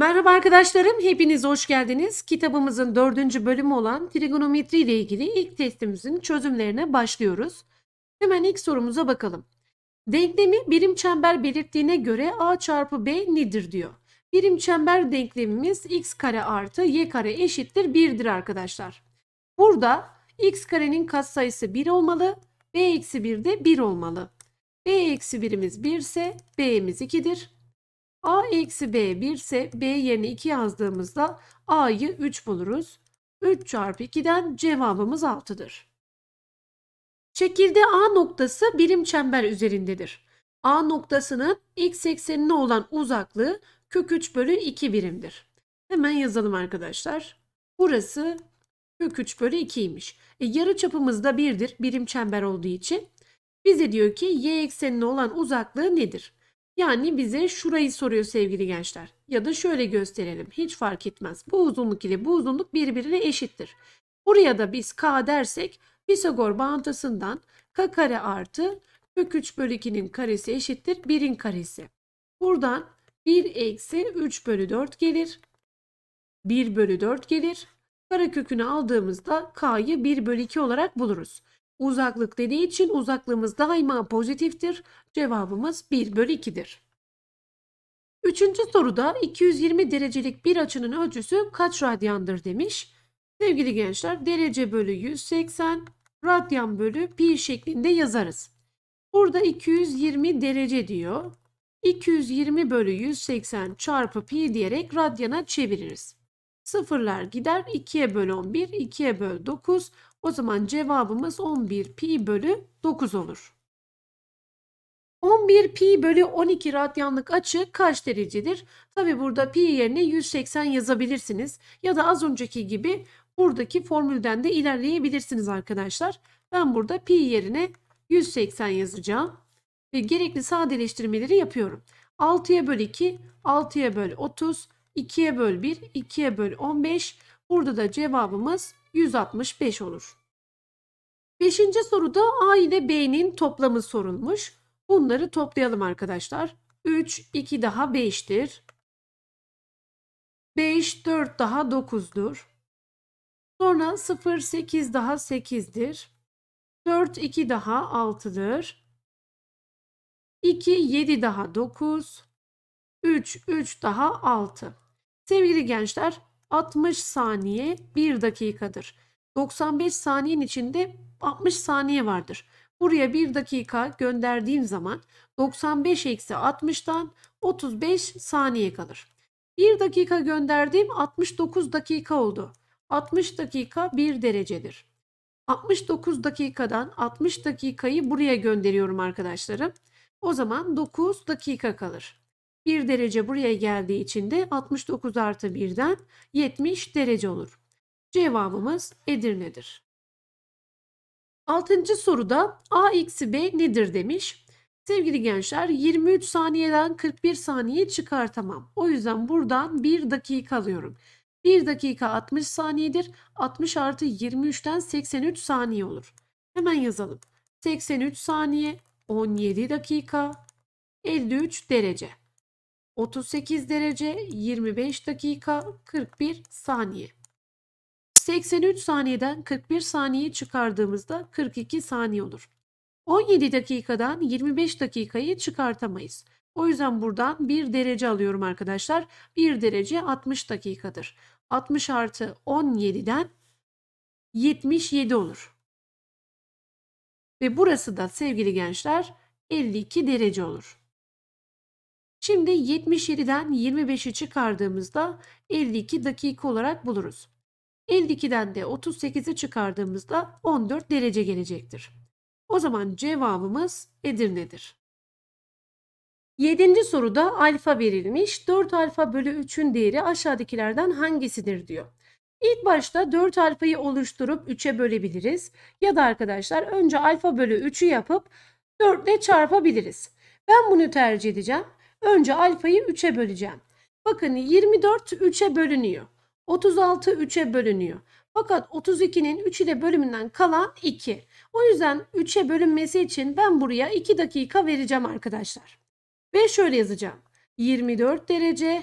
Merhaba arkadaşlarım, hepiniz hoş geldiniz. Kitabımızın dördüncü bölümü olan trigonometri ile ilgili ilk testimizin çözümlerine başlıyoruz. Hemen ilk sorumuza bakalım. Denklemi birim çember belirttiğine göre a çarpı b nedir diyor. Birim çember denklemimiz x kare artı y kare eşittir 1'dir arkadaşlar. Burada x karenin katsayısı 1 olmalı, b eksi 1 de 1 olmalı. b eksi 1'imiz 1 ise b'miz 2'dir. A eksi B 1 ise B yerine 2 yazdığımızda A'yı 3 buluruz. 3 çarpı 2'den cevabımız 6'dır. Şekilde A noktası birim çember üzerindedir. A noktasının x eksenine olan uzaklığı kök 3 bölü 2 birimdir. Hemen yazalım arkadaşlar. Burası kök 3 bölü 2'ymiş. E, yarı çapımız da 1'dir birim çember olduğu için. Bize diyor ki y eksenine olan uzaklığı nedir? Yani bize şurayı soruyor sevgili gençler. Ya da şöyle gösterelim. Hiç fark etmez. Bu uzunluk ile bu uzunluk birbirine eşittir. Buraya da biz k dersek Pisagor bağıntısından k kare artı kök 3 bölü 2'nin karesi eşittir 1'in karesi. Buradan 1 eksi 3 bölü 4 gelir. 1 bölü 4 gelir. Kara kökünü aldığımızda k'yı 1 bölü 2 olarak buluruz. Uzaklık dediği için uzaklığımız daima pozitiftir. Cevabımız 1 bölü 2'dir. Üçüncü soruda 220 derecelik bir açının ölçüsü kaç radyandır demiş. Sevgili gençler derece bölü 180 radyan bölü pi şeklinde yazarız. Burada 220 derece diyor. 220 bölü 180 çarpı pi diyerek radyana çeviririz. Sıfırlar gider 2'ye böl 11, 2'ye böl 9. O zaman cevabımız 11 pi bölü 9 olur. 11 pi bölü 12 radyanlık açı kaç derecedir? Tabi burada pi yerine 180 yazabilirsiniz. Ya da az önceki gibi buradaki formülden de ilerleyebilirsiniz arkadaşlar. Ben burada pi yerine 180 yazacağım. Ve gerekli sadeleştirmeleri yapıyorum. 6'ya böl 2, 6'ya böl 30, 2'ye böl 1, 2'ye böl 15. Burada da cevabımız 165 olur. Beşinci soruda A ile B'nin toplamı sorulmuş. Bunları toplayalım arkadaşlar. 3, 2 daha 5'tir. 5, 4 daha 9'dur. Sonra 0, 8 daha 8'dir. 4, 2 daha 6'dır. 2, 7 daha 9. 3, 3 daha 6. Sevgili gençler 60 saniye 1 dakikadır. 95 saniyenin içinde 60 saniye vardır. Buraya 1 dakika gönderdiğim zaman 95 eksi 60'tan 35 saniye kalır. 1 dakika gönderdiğim 69 dakika oldu. 60 dakika 1 derecedir. 69 dakikadan 60 dakikayı buraya gönderiyorum arkadaşlarım. O zaman 9 dakika kalır. 1 derece buraya geldiği için de 69 artı 1'den 70 derece olur. Cevabımız Edirne'dir. 6. soruda A eksi B nedir demiş. Sevgili gençler 23 saniyeden 41 saniye çıkartamam. O yüzden buradan 1 dakika alıyorum. 1 dakika 60 saniyedir. 60 artı 23'ten 83 saniye olur. Hemen yazalım. 83 saniye 17 dakika 53 derece. 38 derece 25 dakika 41 saniye. 83 saniyeden 41 saniye çıkardığımızda 42 saniye olur. 17 dakikadan 25 dakikayı çıkartamayız. O yüzden buradan 1 derece alıyorum arkadaşlar. 1 derece 60 dakikadır. 60 artı 17'den 77 olur. Ve burası da sevgili gençler 52 derece olur. Şimdi 77'den 25'i çıkardığımızda 52 dakika olarak buluruz. 52'den de 38'i çıkardığımızda 14 derece gelecektir. O zaman cevabımız Edirne'dir. 7. soruda alfa verilmiş. 4 alfa bölü 3'ün değeri aşağıdakilerden hangisidir diyor. İlk başta 4 alfayı oluşturup 3'e bölebiliriz. Ya da arkadaşlar önce alfa bölü 3'ü yapıp 4 ile çarpabiliriz. Ben bunu tercih edeceğim. Önce alfayı 3'e böleceğim. Bakın 24 3'e bölünüyor. 36 3'e bölünüyor. Fakat 32'nin 3 ile bölümünden kalan 2. O yüzden 3'e bölünmesi için ben buraya 2 dakika vereceğim arkadaşlar. Ve şöyle yazacağım. 24 derece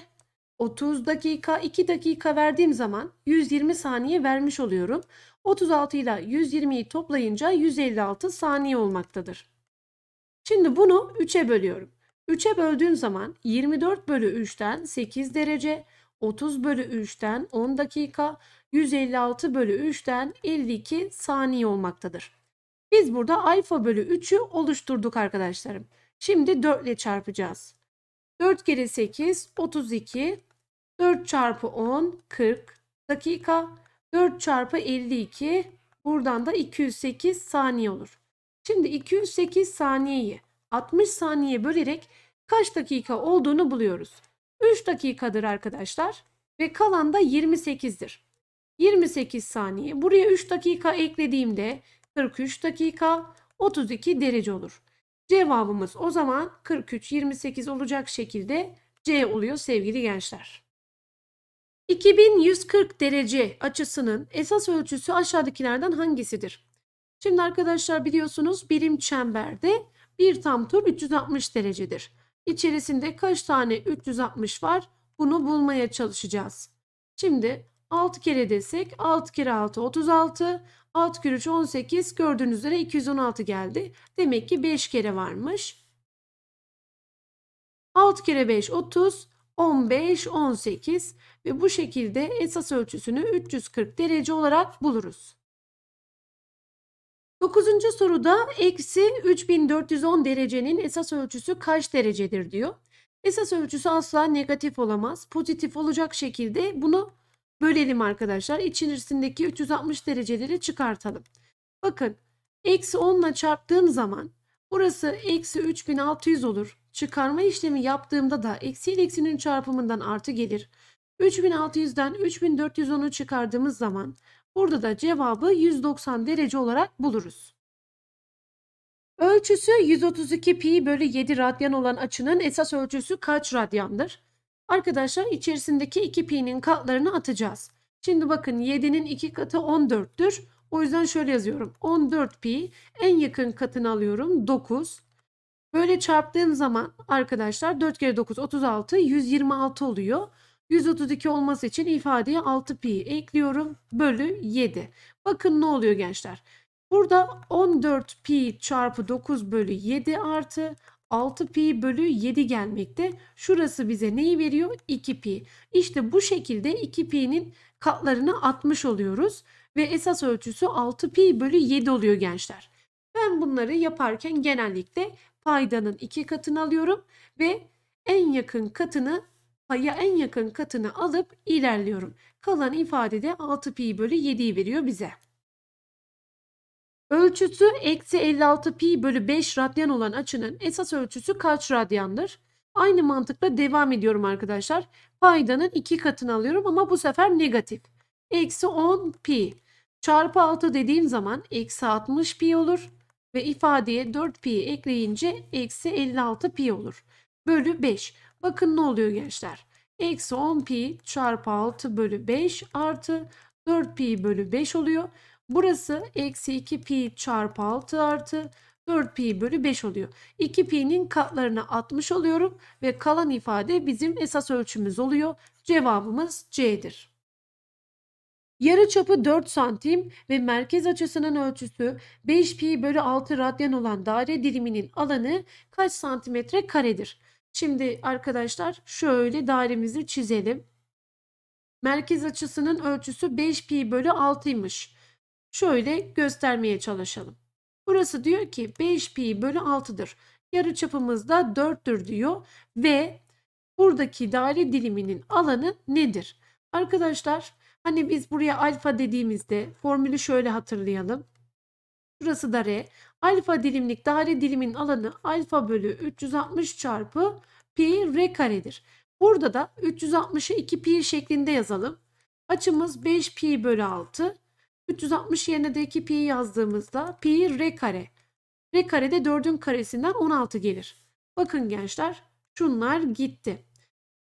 30 dakika 2 dakika verdiğim zaman 120 saniye vermiş oluyorum. 36 ile 120'yi toplayınca 156 saniye olmaktadır. Şimdi bunu 3'e bölüyorum. 3'e böldüğün zaman 24 bölü 3'ten 8 derece, 30 bölü 3'ten 10 dakika, 156 bölü 3'ten 52 saniye olmaktadır. Biz burada alfa bölü 3'ü oluşturduk arkadaşlarım. Şimdi 4 ile çarpacağız. 4 kere 8 32, 4 çarpı 10 40 dakika, 4 çarpı 52 buradan da 208 saniye olur. Şimdi 208 saniyeyi 60 saniye bölerek kaç dakika olduğunu buluyoruz. 3 dakikadır arkadaşlar ve kalan da 28'dir. 28 saniye. Buraya 3 dakika eklediğimde 43 dakika 32 derece olur. Cevabımız o zaman 43 28 olacak şekilde C oluyor sevgili gençler. 2140 derece açısının esas ölçüsü aşağıdakilerden hangisidir? Şimdi arkadaşlar biliyorsunuz birim çemberde bir tam tur 360 derecedir. İçerisinde kaç tane 360 var? Bunu bulmaya çalışacağız. Şimdi 6 kere desek 6 kere 6 36, 6 kere 3 18 gördüğünüz üzere 216 geldi. Demek ki 5 kere varmış. 6 kere 5 30, 15, 18 ve bu şekilde esas ölçüsünü 340 derece olarak buluruz. Dokuzuncu soruda eksi 3410 derecenin esas ölçüsü kaç derecedir diyor. Esas ölçüsü asla negatif olamaz. Pozitif olacak şekilde bunu bölelim arkadaşlar. İçerisindeki 360 dereceleri çıkartalım. Bakın eksi 10 ile çarptığım zaman burası eksi 3600 olur. Çıkarma işlemi yaptığımda da eksi ile eksinin çarpımından artı gelir. 3600'den 3410'u çıkardığımız zaman Burada da cevabı 190 derece olarak buluruz. Ölçüsü 132 pi bölü 7 radyan olan açının esas ölçüsü kaç radyandır? Arkadaşlar içerisindeki 2 pi'nin katlarını atacağız. Şimdi bakın 7'nin 2 katı 14'tür. O yüzden şöyle yazıyorum. 14 pi en yakın katını alıyorum 9. Böyle çarptığım zaman arkadaşlar 4 kere 9 36 126 oluyor. 132 olması için ifadeye 6 pi ekliyorum. Bölü 7. Bakın ne oluyor gençler. Burada 14 pi çarpı 9 bölü 7 artı 6 pi bölü 7 gelmekte. Şurası bize neyi veriyor? 2 pi. İşte bu şekilde 2 pi'nin katlarını atmış oluyoruz. Ve esas ölçüsü 6 pi bölü 7 oluyor gençler. Ben bunları yaparken genellikle paydanın 2 katını alıyorum ve en yakın katını paya en yakın katını alıp ilerliyorum. Kalan ifadede 6 pi bölü 7'yi veriyor bize. Ölçüsü eksi 56 pi bölü 5 radyan olan açının esas ölçüsü kaç radyandır? Aynı mantıkla devam ediyorum arkadaşlar. Paydanın 2 katını alıyorum ama bu sefer negatif. Eksi 10 pi çarpı 6 dediğim zaman eksi 60 pi olur. Ve ifadeye 4 pi ekleyince eksi 56 pi olur. Bölü 5. Bakın ne oluyor gençler. Eksi 10 pi çarpı 6 bölü 5 artı 4 pi bölü 5 oluyor. Burası eksi 2 pi çarpı 6 artı 4 pi bölü 5 oluyor. 2 pi'nin katlarını atmış oluyorum ve kalan ifade bizim esas ölçümüz oluyor. Cevabımız C'dir. Yarı çapı 4 santim ve merkez açısının ölçüsü 5 pi bölü 6 radyan olan daire diliminin alanı kaç santimetre karedir? Şimdi arkadaşlar şöyle dairemizi çizelim. Merkez açısının ölçüsü 5 pi bölü 6'ymış. Şöyle göstermeye çalışalım. Burası diyor ki 5 pi bölü 6'dır. Yarı çapımız da 4'tür diyor ve buradaki daire diliminin alanı nedir? Arkadaşlar hani biz buraya alfa dediğimizde formülü şöyle hatırlayalım. Şurası da R. Alfa dilimlik daire dilimin alanı alfa bölü 360 çarpı pi R karedir. Burada da 360'ı 2 pi şeklinde yazalım. Açımız 5 pi bölü 6. 360 yerine de 2 pi yazdığımızda pi R kare. R kare de 4'ün karesinden 16 gelir. Bakın gençler şunlar gitti.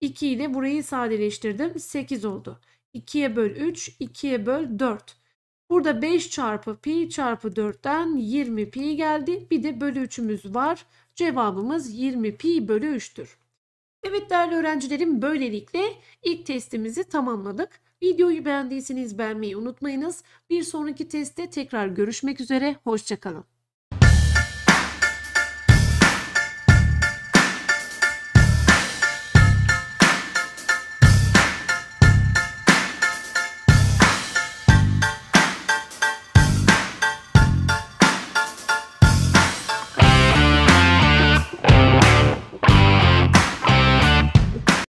2 ile burayı sadeleştirdim. 8 oldu. 2'ye böl 3, 2'ye böl 4. Burada 5 çarpı pi çarpı 4'ten 20 pi geldi. Bir de bölü 3'ümüz var. Cevabımız 20 pi bölü 3'tür. Evet değerli öğrencilerim böylelikle ilk testimizi tamamladık. Videoyu beğendiyseniz beğenmeyi unutmayınız. Bir sonraki testte tekrar görüşmek üzere. Hoşçakalın.